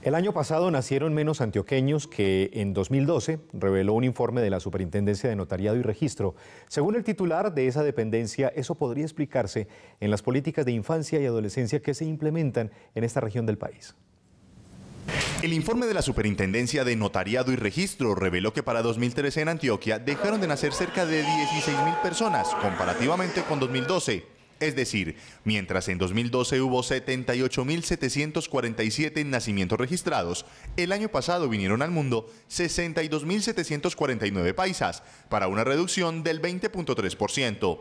El año pasado nacieron menos antioqueños que en 2012, reveló un informe de la Superintendencia de Notariado y Registro. Según el titular de esa dependencia, eso podría explicarse en las políticas de infancia y adolescencia que se implementan en esta región del país. El informe de la Superintendencia de Notariado y Registro reveló que para 2013 en Antioquia dejaron de nacer cerca de 16.000 personas, comparativamente con 2012. Es decir, mientras en 2012 hubo 78.747 nacimientos registrados, el año pasado vinieron al mundo 62.749 paisas, para una reducción del 20.3%.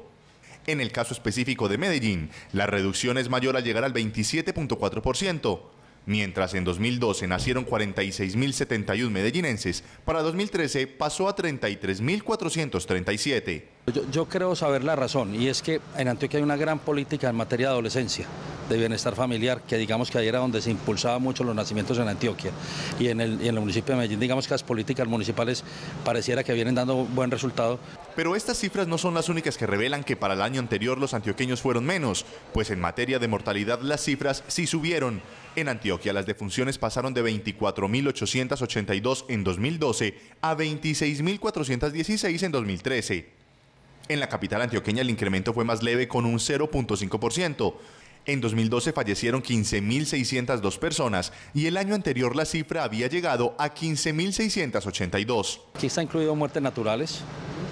En el caso específico de Medellín, la reducción es mayor al llegar al 27.4%. Mientras en 2012 nacieron 46.071 medellinenses, para 2013 pasó a 33.437. Yo, creo saber la razón y es que en Antioquia hay una gran política en materia de adolescencia, de bienestar familiar, que digamos que ahí era donde se impulsaba mucho los nacimientos en Antioquia y en el, y en el municipio de Medellín, digamos que las políticas municipales pareciera que vienen dando buen resultado. Pero estas cifras no son las únicas que revelan que para el año anterior los antioqueños fueron menos, pues en materia de mortalidad las cifras sí subieron. En Antioquia las defunciones pasaron de 24.882 en 2012 a 26.416 en 2013. En la capital antioqueña el incremento fue más leve con un 0.5%. En 2012 fallecieron 15.602 personas y el año anterior la cifra había llegado a 15.682. Aquí está incluido muertes naturales,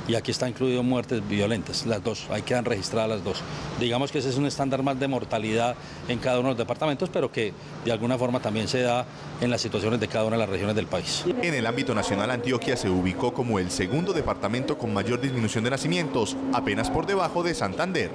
y aquí están incluido muertes violentas, las dos, ahí quedan registradas las dos. Digamos que ese es un estándar más de mortalidad en cada uno de los departamentos, pero que de alguna forma también se da en las situaciones de cada una de las regiones del país. En el ámbito nacional, Antioquia se ubicó como el segundo departamento con mayor disminución de nacimientos, apenas por debajo de Santander.